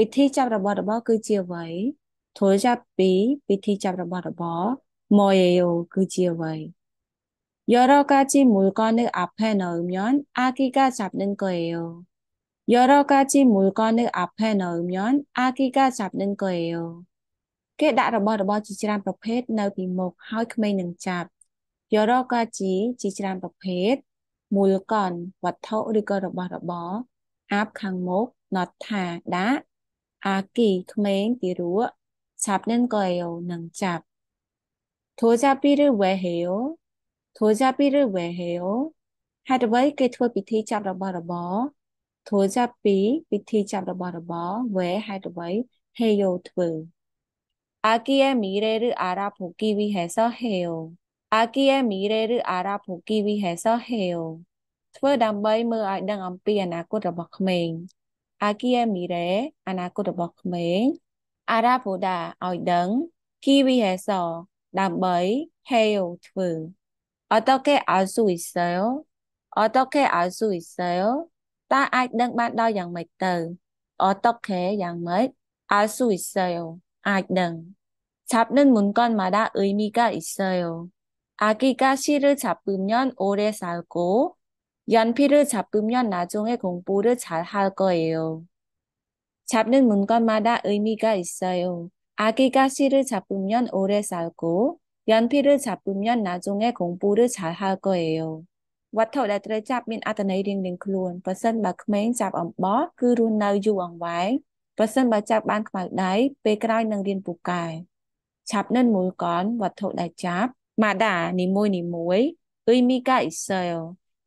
វិធីចាប់របស់របរគឺជាអ្វីធុលចាប់ពីវិធីចាប់របស់របរម៉យយោគឺជាអ្វីយករកាជីមូលកនៅអាផែនអ៊ំញ៉ានអាគីកាចាប់នឹងកយោយករកាជីមូលកនៅអាផែនអ៊ំញ៉ានអាគីកាចាប់នឹងកយោគេដាក់របស់របរជាច្រើនប្រភេទនៅពីមុខហើយក្មេងនឹងចាប់យករកាជីជាច្រើនប្រភេទមូលកនវត្ថុឬក៏របស់របរអាប់ខាងមុខណត់ថាដាក់អាគីក្មេងទីរួចាប់នឹងកយនឹងចាប់ធូចាពីឬវេហេយោធូចាពីឬវេហេយោហេតុអ្វី គេធ្វើពិធីចាប់របស់របរធូចាពីពិធីចាប់របស់របរវេហេតុអ្វីហេយោធ្វើអាគីអេមីរេឬអារ៉ាភូគីវីហេសហេយោអាគីអេមីរេឬអារ៉ាភូគីវីហេសហេយោធ្វើដើម្បីមើលឲ្យដឹងអំពីអនាគតរបស់ក្មេង 아기의 미래, 아나코도 먹맹, 알아보다 얻등기 위해서 남의 해요 등. 어떻게 알 수 있어요? 어떻게 알 수 있어요? Ta ai đang b 어떻게 양 ạ n g 알수 있어요. ai đ 잡는 문건마다 의미가 있어요. 아기가 씨를 잡으면 오래 살고, 연필을잡으면나중에공부를잘할거예 요. 잡는문건마다의미가있어 요. 아기가실을잡으면오래살고연필을잡으면나중에공부를잘할거예 요. វត្ថុដែលត្រូវចាប់មានអត្ថន័យរៀងៗខ្លួនប្រសិនបើក្មេងចាប់អំបោះគឺរស់នៅយូរអង្វែងប្រសិនបើចាប់បានខ្មៅដៃពេលក្រោយនឹងរៀនពូកែឆាប់និនមួយកនវត្ថុដែលចាប់ម៉ាដានីមួយនីមួយអ៊ីមីកាអ៊ីសែល មានអត្តន័យអាគីទារកឬក៏ក្មេងស៊ីលអំបោះឆាប់ពឹមយ៉នបើសិនបើចាប់អូរេសាលដារស់នៅបានយូរគោហើយយ៉នភីលខ្មៅដៃចាប់ពឹមយ៉នបើសិនបើចាប់ណាជងឯពេលក្រោយគងពូឬឆាលហើកឯនឹងរៀនពូកែឆេមីណេអូឆេមីណេអូគួរឲ្យចាប់អារម្មណ៍ណាស់តារាសេអូ도잔치에가서도자비를봤어요도자비가뭐예요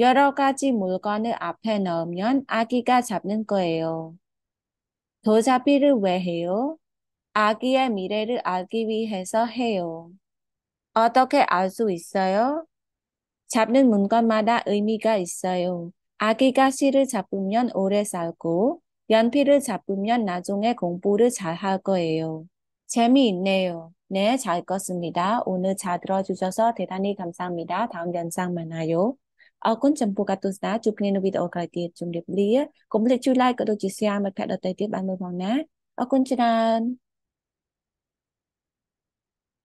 여러 가지 물건을 앞에 넣으면 아기가 잡는 거예요. 도자기를 왜 해요? 아기의 미래를 알기 위해서 해요. 어떻게 알 수 있어요? 잡는 물건마다 의미가 있어요. 아기가 실을 잡으면 오래 살고 연필을 잡으면 나중에 공부를 잘 할 거예요. 재미있네요. 네, 잘 껐습니다. 오늘 잘 들어주셔서 대단히 감사합니다. 다음 영상 만나요. អរគុណចំពោះការទស្សនាជួបគ្នានៅវីដេអូក្រោយទៀតជម្រាបលាកុំភ្លេចជួយ like ក៏ដូចជា share មិត្តភក្តិដទៃទៀតបានមើលផងណាអរគុណច្រើន